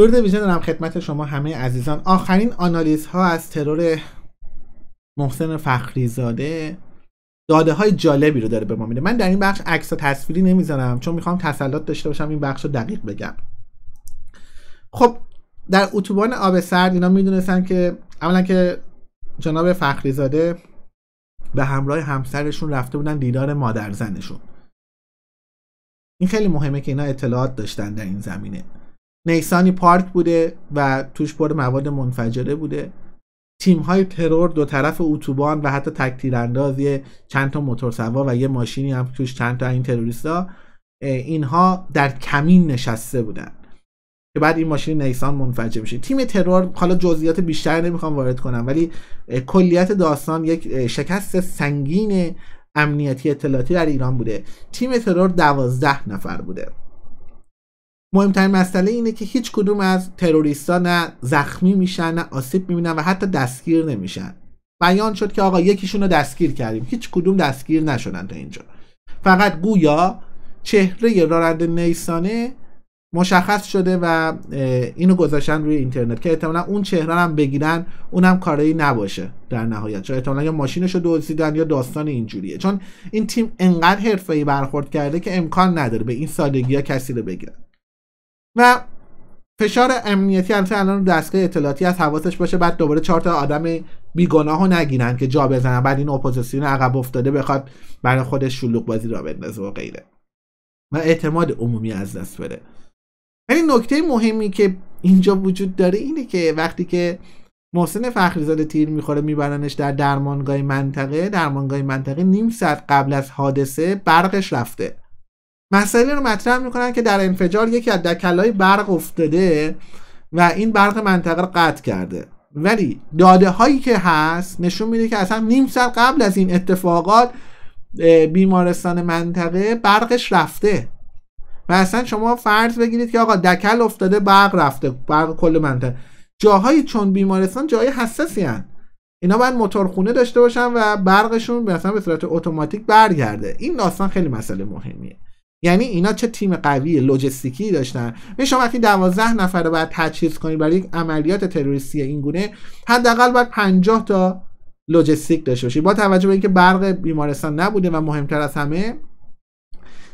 درود ویژه دارم خدمت شما همه عزیزان آخرین آنالیز ها از ترور محسن فخریزاده داده های جالبی رو داره به ما میده من در این بخش عکس و تصویری نمیذارم چون میخوام تسلط داشته باشم این بخش رو دقیق بگم خب در اتوبان آب سرد اینا میدونستن که اولا که جناب فخریزاده به همراه همسرشون رفته بودن دیدار مادرزنشون این خیلی مهمه که اینا اطلاعات داشتن در این زمینه نیسانی پارک بوده و توش پر مواد منفجره بوده تیم های ترور دو طرف اتوبان و حتی تکتیر تیرانداز یه چند تا موتورسوار و یه ماشینی هم توش چند تا این تروریستا اینها در کمین نشسته بودن که بعد این ماشین نیسان منفجر میشه تیم ترور حالا جزئیات بیشتر نمیخوام وارد کنم ولی کلیت داستان یک شکست سنگین امنیتی اطلاعاتی در ایران بوده تیم ترور دوازده نفر بوده مهمترین مسئله اینه که هیچ کدوم از تروریستا نه زخمی میشن نه آسیب میبینن و حتی دستگیر نمیشن بیان شد که آقا یکیشون رو دستگیر کردیم هیچ کدوم دستگیر نشدن تا اینجا فقط گویا چهره راننده نیسانه مشخص شده و اینو گذاشتن روی اینترنت که احتمالا اون چهره هم بگیرن اونم کاری نباشه در نهایت چون احتمالا یا ماشینش رو دزدیدن یا داستان اینجوریه چون این تیم انقدر حرفه‌ای برخورد کرده که امکان نداره به این سادگی کسی رو بگیرن و فشار امنیتی هم الان دستگاه اطلاعاتی از حواسش باشه بعد دوباره چهار تا آدم بیگناهو نگیرن که جا بزنن بعد این اپوزیسیون عقب افتاده بخواد برای خودش شلوغ بازی را بندازه و غیره و اعتماد عمومی از دست بره این نکته مهمی که اینجا وجود داره اینه که وقتی که محسن فخریزاده تیر میخوره میبرنش در درمانگاه منطقه درمانگاه منطقه نیم ساعت قبل از حادثه برقش رفته مسئله رو مطرح میکنن که در انفجار یکی از دکلای برق افتاده و این برق منطقه رو قطع کرده ولی داده هایی که هست نشون میده که اصلا نیم سال قبل از این اتفاقات بیمارستان منطقه برقش رفته و اصلا شما فرض بگیرید که آقا دکل افتاده برق رفته برق کل منطقه جاهایی چون بیمارستان جای حساسی هن. اینا باید موتورخونه داشته باشن و برقشون مثلا به صورت اتوماتیک برگرده این داستان خیلی مسئله مهمیه یعنی اینا چه تیم قوی لوجستیکی داشتن به یعنی شما وقتی 12 نفر رو باید تجهیز کنید برای یک عملیات تروریستی این گونه حداقل باید 50 تا لوجستیک داشته باشید با توجه به اینکه برق بیمارستان نبوده و مهمتر از همه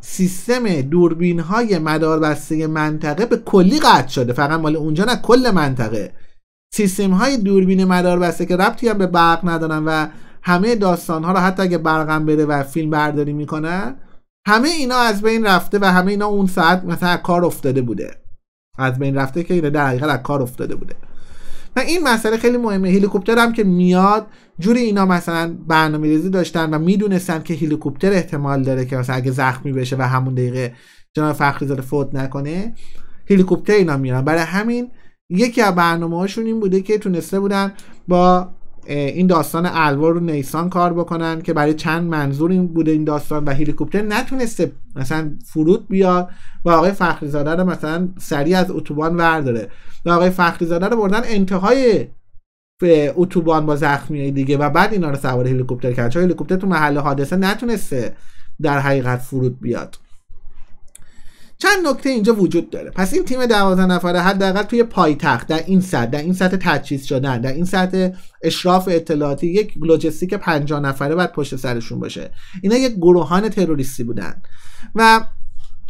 سیستم دوربین های مدار بسته منطقه به کلی قطع شده فقط مال اونجا نه کل منطقه سیستم های دوربین مدار بسته که ربطی هم به برق ندارن و همه داستان ها رو حتی اگه برقم بره و فیلم برداری میکنن همه اینا از بین رفته و همه اینا اون ساعت مثلا کار افتاده بوده از بین رفته که اینا در حقیقت کار افتاده بوده و این مسئله خیلی مهمه هلیکوپتر هم که میاد جوری اینا مثلا برنامه ریزی داشتن و میدونستن که هلیکوپتر احتمال داره که مثلا اگه زخمی بشه و همون دقیقه جناب فخری زاده فوت نکنه هلیکوپتر اینا میارن برای همین یکی از برنامه هاشون این بوده که تونسته بودن با این داستان الوار رو نیسان کار بکنن که برای چند منظور این بوده این داستان و هلیکوپتر نتونسته مثلا فرود بیاد و آقای زاده رو مثلا سریع از اتوبان ورداره و آقای زاده رو بردن انتهای اتوبان با زخمی دیگه و بعد اینا رو سوار هلیکوپتر کرد چون هلیکوپتر تو محل حادثه نتونسته در حقیقت فرود بیاد چند نکته اینجا وجود داره پس این تیم 12 نفره حداقل توی پایتخت در این سطح در این سطح تجهیز شدن در این سطح اشراف اطلاعاتی یک لوجستیک 50 نفره بعد پشت سرشون باشه اینا یک گروهان تروریستی بودن و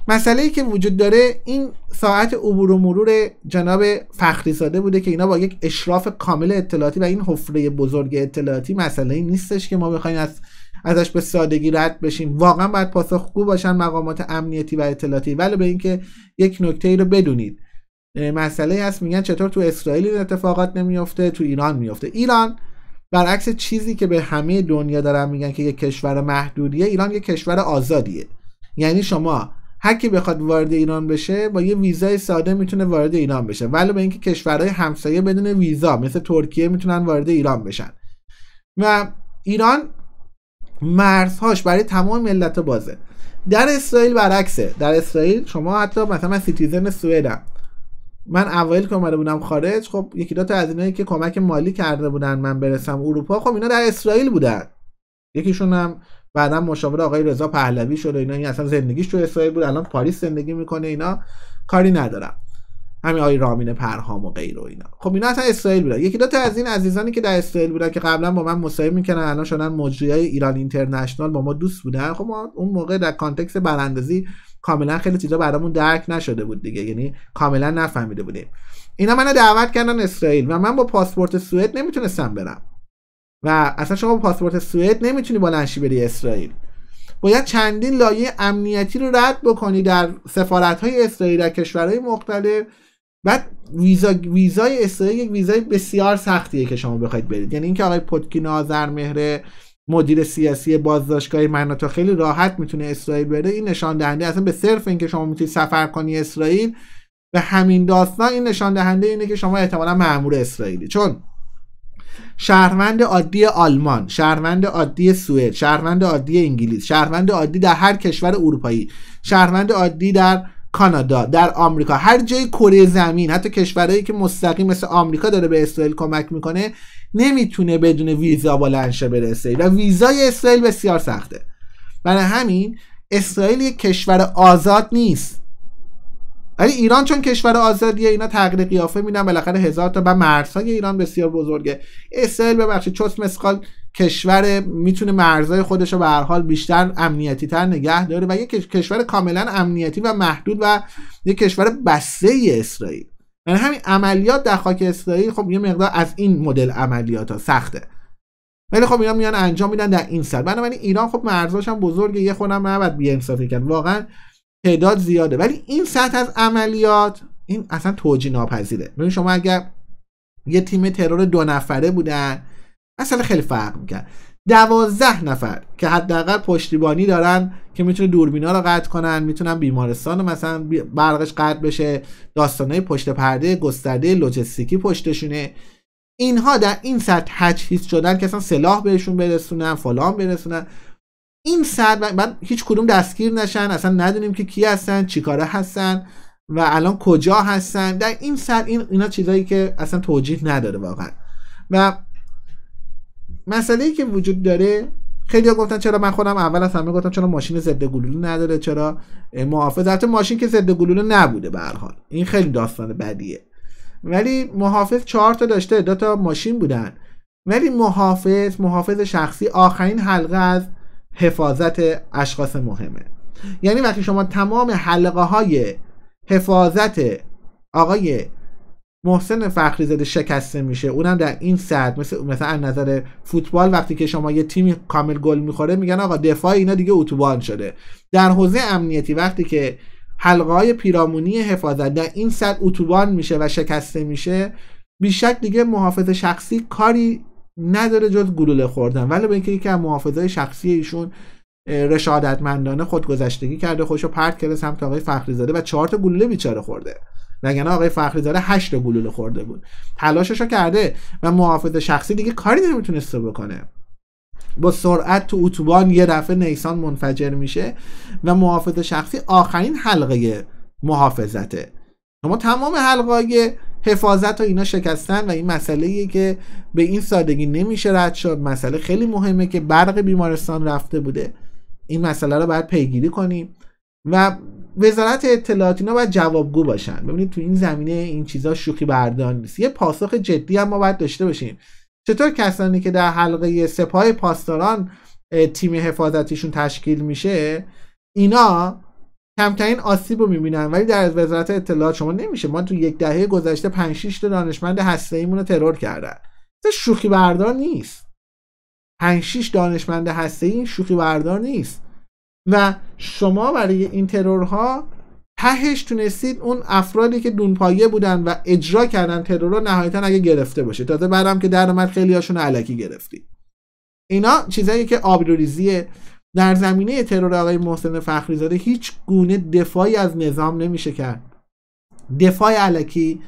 مسئله ای که وجود داره این ساعت عبور و مرور جناب فخری ساده بوده که اینا با یک اشراف کامل اطلاعاتی و این حفره بزرگ اطلاعاتی مسئله ای نیستش که ما بخوایم از ازش به سادگی رد بشیم واقعا باید پاسخگو باشن مقامات امنیتی و اطلاعاتی ولی به اینکه یک نکته ای رو بدونید مسئله هست میگن چطور تو اسرائیل این اتفاقات نمیفته تو ایران میفته ایران برعکس چیزی که به همه دنیا دارن میگن که یک کشور محدودیه ایران یک کشور آزادیه یعنی شما هر کی بخواد وارد ایران بشه با یه ویزای ساده میتونه وارد ایران بشه ولی به اینکه کشورهای همسایه بدون ویزا مثل ترکیه میتونن وارد ایران بشن و ایران مرزهاش برای تمام ملت بازه در اسرائیل برعکسه در اسرائیل شما حتی مثلا من سیتیزن سوئدم من اوایل که اومده بودم خارج خب یکی دو تا از اینایی که کمک مالی کرده بودن من برسم اروپا خب اینا در اسرائیل بودن یکیشون هم بعدا مشاور آقای رضا پهلوی شد اینا این اصلا زندگیش تو اسرائیل بود الان پاریس زندگی میکنه اینا کاری ندارم همین آی رامین پرهام و غیر و اینا خب اینا اصلا اسرائیل بودن یکی دو تا از این عزیزانی که در اسرائیل بودن که قبلا با من مصاحبه میکنن الان شدن های ایران اینترنشنال با ما دوست بودن خب ما اون موقع در کانتکست براندازی کاملا خیلی چیزا برامون درک نشده بود دیگه یعنی کاملا نفهمیده بودیم اینا منو دعوت کردن اسرائیل و من با پاسپورت سوئد نمیتونستم برم و اصلا شما با پاسپورت سوئد نمیتونی نشی بری اسرائیل باید چندین لایه امنیتی رو رد بکنی در سفارت های اسرائیل در کشورهای مختلف بعد ویزا ویزای اسرائیل یک ویزای بسیار سختیه که شما بخواید برید یعنی اینکه آقای پوتکین مهره مدیر سیاسی بازداشتگاه مناتا خیلی راحت میتونه اسرائیل بره این نشان دهنده اصلا به صرف اینکه شما میتونید سفر کنی اسرائیل به همین داستان این نشان دهنده اینه که شما احتمالا مأمور اسرائیلی چون شهروند عادی آلمان شهروند عادی سوئد شهروند عادی انگلیس شهروند عادی در هر کشور اروپایی شهروند عادی در کانادا در آمریکا هر جای کره زمین حتی کشورهایی که مستقیم مثل آمریکا داره به اسرائیل کمک میکنه نمیتونه بدون ویزا بلنشه برسه و ویزای اسرائیل بسیار سخته برای همین اسرائیل یک کشور آزاد نیست ولی ایران چون کشور آزادیه اینا تغییر قیافه میدن بالاخره هزار تا و مرزهای ایران بسیار بزرگه اسرائیل ببخشید چوس مسخال. کشور میتونه مرزهای خودش رو به هر حال بیشتر امنیتی تر نگه داره و یک کشور کاملا امنیتی و محدود و یک کشور بسته اسرائیل یعنی همین عملیات در خاک اسرائیل خب یه مقدار از این مدل عملیات ها سخته ولی خب اینا میان انجام میدن در این سال بنابراین ایران خب مرزاش هم بزرگه یه خودم نباید بیانصافی کرد واقعا تعداد زیاده ولی این سطح از عملیات این اصلا توجیه ناپذیره ببین شما اگر یه تیم ترور دو نفره بودن اصلا خیلی فرق میکرد دوازده نفر که حداقل پشتیبانی دارن که میتونه دوربینا رو قطع کنن میتونن بیمارستان رو مثلا برقش قطع بشه داستانهای پشت پرده گسترده لوجستیکی پشتشونه اینها در این سطح تجهیز شدن که اصلا سلاح بهشون برسونن فلان برسونن این سطح من هیچ کدوم دستگیر نشن اصلا ندونیم که کی هستن چیکاره هستن و الان کجا هستن در این سطح این اینا چیزایی که اصلا توجیه نداره واقعا و مسئله ای که وجود داره خیلی ها گفتن چرا من خودم اول از همه گفتم چرا ماشین ضد گلوله نداره چرا محافظ ماشین که ضد گلوله نبوده به حال این خیلی داستان بدیه ولی محافظ چهار تا داشته دو تا ماشین بودن ولی محافظ محافظ شخصی آخرین حلقه از حفاظت اشخاص مهمه یعنی وقتی شما تمام حلقه های حفاظت آقای محسن فخری زده شکسته میشه اونم در این سطح مثل مثلا از نظر فوتبال وقتی که شما یه تیمی کامل گل میخوره میگن آقا دفاع اینا دیگه اتوبان شده در حوزه امنیتی وقتی که حلقه های پیرامونی حفاظت در این سطح اتوبان میشه و شکسته میشه بیشک دیگه محافظ شخصی کاری نداره جز گلوله خوردن ولی به اینکه یکی از محافظای شخصی ایشون رشادتمندانه خودگذشتگی کرده خوشو پرت کرده سمت آقای فخری زاده و چهار تا گلوله بیچاره خورده وگرنه آقای فخری داره 8 گلوله خورده بود تلاشش کرده و محافظ شخصی دیگه کاری نمیتونسته بکنه با سرعت تو اتوبان یه دفعه نیسان منفجر میشه و محافظ شخصی آخرین حلقه محافظته شما تمام حلقه حفاظت و اینا شکستن و این مسئله که به این سادگی نمیشه رد شد مسئله خیلی مهمه که برق بیمارستان رفته بوده این مسئله رو باید پیگیری کنیم و وزارت اطلاعات اینا باید جوابگو باشن ببینید تو این زمینه این چیزا شوخی بردار نیست یه پاسخ جدی هم ما باید داشته باشیم چطور کسانی که در حلقه سپاه پاسداران تیم حفاظتیشون تشکیل میشه اینا کمترین آسیب رو میبینن ولی در وزارت اطلاعات شما نمیشه ما تو یک دهه گذشته 5 6 تا دانشمند هسته ایمون رو ترور کردن شوخی بردار نیست 5 6 دانشمند هسته این شوخی بردار نیست و شما برای این ترورها تهش تونستید اون افرادی که دونپایه بودن و اجرا کردن ترور رو نهایتا اگه گرفته باشه تازه بعدم که در اومد خیلی هاشون علکی گرفتی اینا چیزایی که آبروریزیه در زمینه ترور آقای محسن فخری زاده هیچ گونه دفاعی از نظام نمیشه کرد دفاع علکی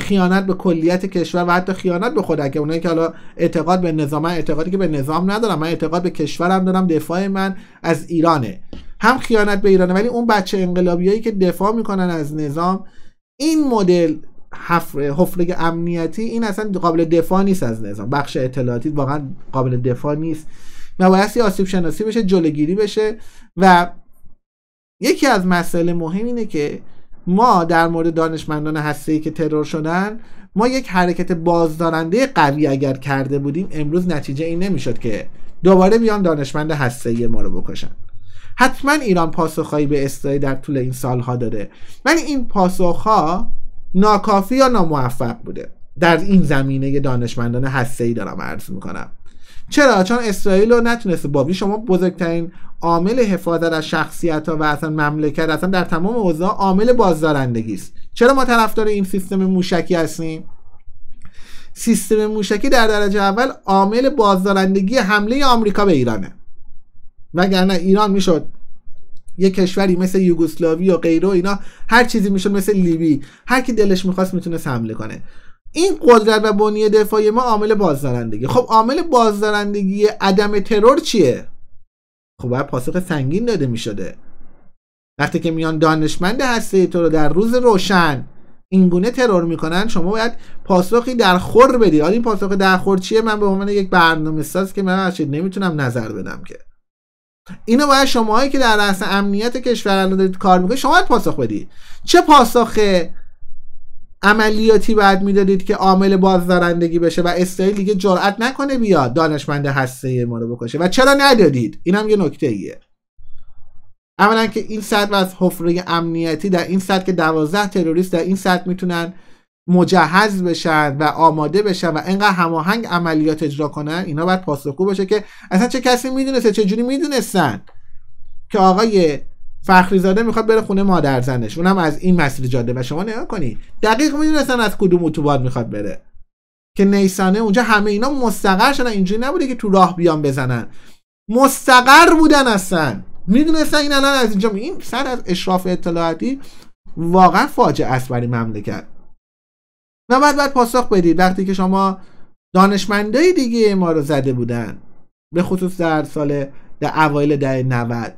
خیانت به کلیت کشور و حتی خیانت به خود اونایی که حالا اعتقاد به نظام اعتقادی که به نظام ندارم من اعتقاد به کشورم دارم دفاع من از ایرانه هم خیانت به ایرانه ولی اون بچه انقلابیایی که دفاع میکنن از نظام این مدل حفره امنیتی این اصلا قابل دفاع نیست از نظام بخش اطلاعاتی واقعا قابل دفاع نیست نبایستی آسیب شناسی بشه جلوگیری بشه و یکی از مسائل مهم اینه که ما در مورد دانشمندان هسته که ترور شدن ما یک حرکت بازدارنده قوی اگر کرده بودیم امروز نتیجه این نمیشد که دوباره بیان دانشمند هسته ما رو بکشن حتما ایران پاسخهایی به اسرائیل در طول این سالها داده ولی این پاسخها ناکافی یا ناموفق بوده در این زمینه دانشمندان هسته ای دارم عرض میکنم چرا چون اسرائیل رو نتونسته بابی شما بزرگترین عامل حفاظت از شخصیت ها و اصلا مملکت اصلا در تمام اوضاع عامل بازدارندگی است چرا ما طرفدار این سیستم موشکی هستیم سیستم موشکی در درجه اول عامل بازدارندگی حمله آمریکا به ایرانه وگرنه ایران میشد یه کشوری مثل یوگسلاوی و غیره و اینا هر چیزی میشد مثل لیبی هر کی دلش میخواست میتونست حمله کنه این قدرت و بنیه دفاعی ما عامل بازدارندگی خب عامل بازدارندگی عدم ترور چیه خب باید پاسخ سنگین داده می شده وقتی که میان دانشمند هسته تو رو در روز روشن اینگونه ترور میکنن شما باید پاسخی در خور بدی حالا این پاسخ در خور چیه من به عنوان یک برنامه ساز که من نمیتونم نظر بدم که اینو باید شماهایی که در رأس امنیت کشور الان دارید کار میکنید شما باید پاسخ بدی چه پاسخ عملیاتی بعد میدادید که عامل بازدارندگی بشه و اسرائیل دیگه جرأت نکنه بیاد دانشمند هسته ما رو بکشه و چرا ندادید این هم یه نکته ایه اولا که این سطح از حفره امنیتی در این سطح که دوازده تروریست در این سطح میتونن مجهز بشن و آماده بشن و انقدر هماهنگ عملیات اجرا کنن اینا باید پاسخگو باشه که اصلا چه کسی میدونسته چه جوری میدونستن که آقای فخری زاده میخواد بره خونه مادر زنش اونم از این مسیر جاده و شما نگاه کنی دقیق میدونستن از کدوم اتوبان میخواد بره که نیسانه اونجا همه اینا مستقر شدن اینجوری نبوده که تو راه بیان بزنن مستقر بودن اصلا میدونستن این الان از اینجا این سر از اشراف اطلاعاتی واقعا فاجعه است برای مملکت و بعد بعد پاسخ بدید وقتی که شما دانشمندای دیگه ما رو زده بودن به خصوص در سال در اوایل دهه 90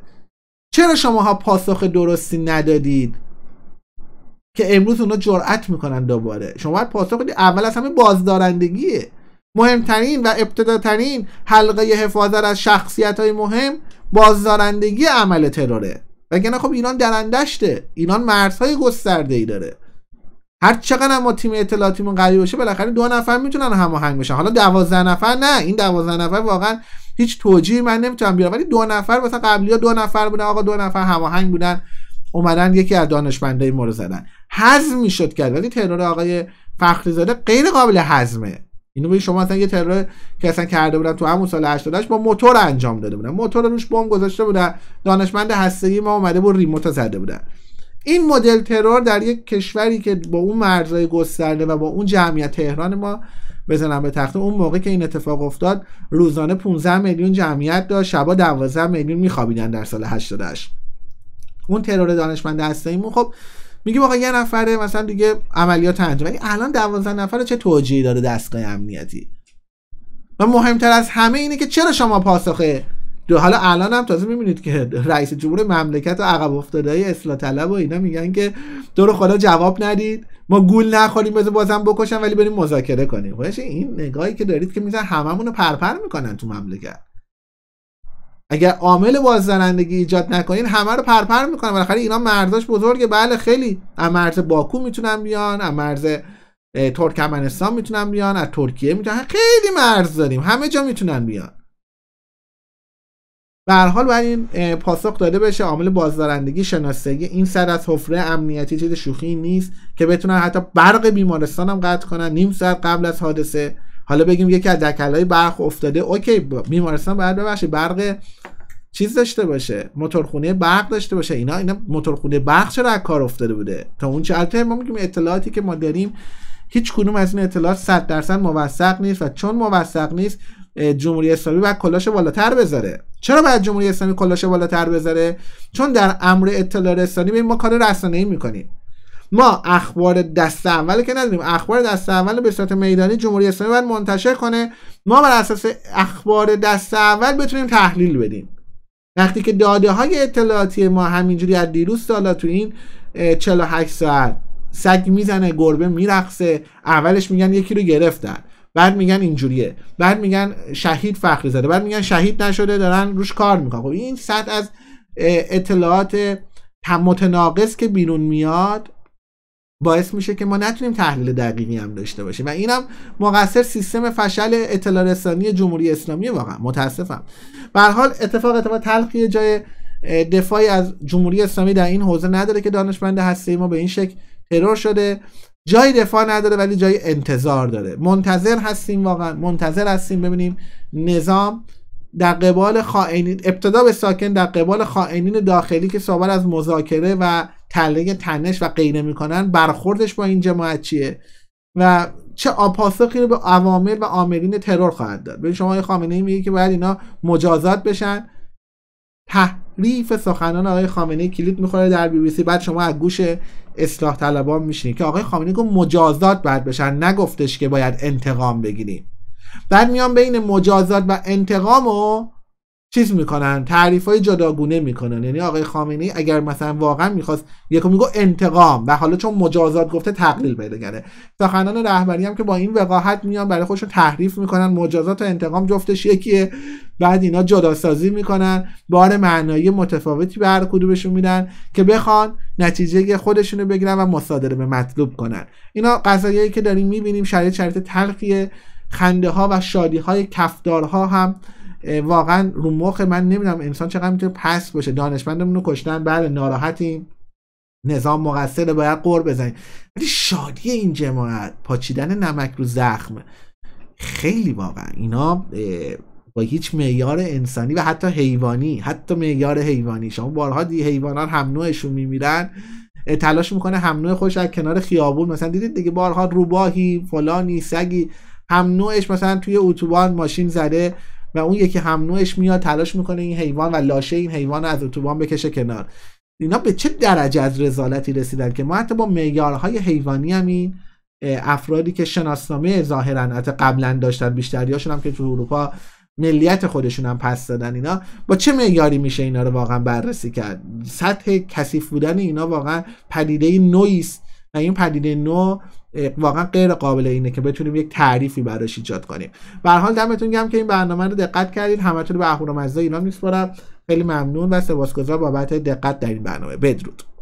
چرا شماها پاسخ درستی ندادید که امروز اونا جرأت میکنن دوباره شما باید پاسخ بدید اول از همه بازدارندگیه مهمترین و ابتداترین حلقه حفاظت از شخصیت های مهم بازدارندگی عمل تروره نه خب ایران درندشته ایران مرزهای گسترده ای داره هر چقدر ما تیم اطلاعاتیمون قوی باشه بالاخره دو نفر میتونن هماهنگ بشن حالا دوازده نفر نه این دوازده نفر واقعا هیچ توجیهی من نمیتونم بیارم ولی دو نفر مثلا قبلی ها دو نفر بودن آقا دو نفر هماهنگ بودن اومدن یکی از دانشمندای ما رو زدن هضم میشد کرد ولی ترور آقای فخری زاده غیر قابل هضمه اینو ببین شما مثلا یه ترور که اصلا کرده بودن تو همون سال 88 با موتور انجام داده بودن موتور روش بم گذاشته بودن دانشمند هسته‌ای ما اومده بود ریموت زده بودن این مدل ترور در یک کشوری که با اون مرزهای گسترده و با اون جمعیت تهران ما بزنن به تخته اون موقع که این اتفاق افتاد روزانه 15 میلیون جمعیت داشت شبا 12 میلیون میخوابیدن در سال 88 اون ترور دانشمند ایمون خب میگه واقعا یه نفره مثلا دیگه عملیات انجام ولی الان 12 نفره چه توجیهی داره دستگاه امنیتی و مهمتر از همه اینه که چرا شما پاسخه دو حالا الان هم تازه میبینید که رئیس جمهور مملکت و عقب افتاده های اصلاح طلب و اینا میگن که دور خدا جواب ندید ما گول نخوریم بذار بازم بکشن ولی بریم مذاکره کنیم خودش خب، یعنی این نگاهی که دارید که میزن هممون رو پرپر میکنن تو مملکت اگر عامل بازدارندگی ایجاد نکنین همه رو پرپر میکنن بالاخره اینا مرزاش بزرگه بله خیلی از مرز باکو میتونن بیان از مرز ترکمنستان میتونن بیان از ترکیه میتونن خیلی مرز داریم همه جا میتونن بیان به هر حال باید این پاسخ داده بشه عامل بازدارندگی شناسایی این سر از حفره امنیتی چیز شوخی نیست که بتونن حتی برق بیمارستان هم قطع کنن نیم ساعت قبل از حادثه حالا بگیم یکی از دکلای برق افتاده اوکی بیمارستان باید ببخشه برق چیز داشته باشه موتورخونه برق داشته باشه اینا اینا موتورخونه برق چرا کار افتاده بوده تا اون چه ما میگیم اطلاعاتی که ما داریم هیچ کدوم از این اطلاعات 100 درصد موثق نیست و چون موثق نیست جمهوری اسلامی بعد کلاش بالاتر بذاره چرا باید جمهوری اسلامی کلاش بالاتر بذاره چون در امر اطلاع رسانی ما کار ای میکنیم ما اخبار دست اول که نداریم اخبار دست اول به صورت میدانی جمهوری اسلامی باید منتشر کنه ما بر اساس اخبار دست اول بتونیم تحلیل بدیم وقتی که داده های اطلاعاتی ما همینجوری از دیروز حالا تو این 48 ساعت سگ میزنه گربه میرقصه اولش میگن یکی رو گرفتن بعد میگن اینجوریه بعد میگن شهید فخری زده بعد میگن شهید نشده دارن روش کار میکنن خب این سطح از اطلاعات متناقض که بیرون میاد باعث میشه که ما نتونیم تحلیل دقیقی هم داشته باشیم و اینم مقصر سیستم فشل اطلاع رسانی جمهوری اسلامی واقعا متاسفم به حال اتفاق اتفاق تلخی جای دفاعی از جمهوری اسلامی در این حوزه نداره که دانشمند هسته ما به این شکل ترور شده جای دفاع نداره ولی جای انتظار داره منتظر هستیم واقعا منتظر هستیم ببینیم نظام در قبال خائنین ابتدا به ساکن در قبال خائنین داخلی که صحبت از مذاکره و تله تنش و غیره میکنن برخوردش با این جماعت چیه و چه آپاسخی رو به عوامل و عاملین ترور خواهد داد ببین شما یه خامنه ای میگه که باید اینا مجازات بشن تحریف سخنان آقای خامنه کلید میخوره در بی بی سی بعد شما از گوش اصلاح طلبان میشینید که آقای خامنه گفت مجازات باید بشن نگفتش که باید انتقام بگیریم بعد میان بین مجازات و انتقام و چیز میکنن تعریف های جداگونه میکنن یعنی آقای خامنه ای اگر مثلا واقعا میخواست یکو میگو انتقام و حالا چون مجازات گفته تقلیل پیدا کرده سخنان رهبری هم که با این وقاحت میان برای خودشون تحریف میکنن مجازات و انتقام جفتش یکیه بعد اینا جداسازی میکنن بار معنایی متفاوتی به هر کدومشون میدن که بخوان نتیجه خودشونو بگیرن و مصادره به مطلوب کنن اینا قضایایی که داریم میبینیم شرایط شرایط تلخیه خنده ها و شادی های کفدارها هم واقعا رو مخ من نمیدونم انسان چقدر میتونه پس باشه دانشمندمون رو کشتن بله ناراحتیم نظام مقصره باید قور بزنیم ولی شادی این جماعت پاچیدن نمک رو زخم خیلی واقعا اینا با هیچ معیار انسانی و حتی حیوانی حتی معیار حیوانی شما بارها دی حیوانان هم نوعشون میمیرن تلاش میکنه هم نوع خوش از کنار خیابون مثلا دیدید دیگه بارها روباهی فلانی سگی هم نوعش مثلا توی اتوبان ماشین زده و اون یکی هم نوعش میاد تلاش میکنه این حیوان و لاشه این حیوان رو از اتوبان بکشه کنار اینا به چه درجه از رزالتی رسیدن که ما حتی با معیارهای حیوانی این افرادی که شناسنامه ظاهرا حتی قبلا داشتن بیشتریاشون هم که تو اروپا ملیت خودشون هم پس دادن اینا با چه معیاری میشه اینا رو واقعا بررسی کرد سطح کثیف بودن اینا واقعا پدیده نویست و این پدیده نو واقعا غیر قابل اینه که بتونیم یک تعریفی براش ایجاد کنیم به حال دمتون گرم که این برنامه رو دقت کردید همتون رو به اهورامزدا ایران میسپارم خیلی ممنون و سپاسگزار بابت دقت در این برنامه بدرود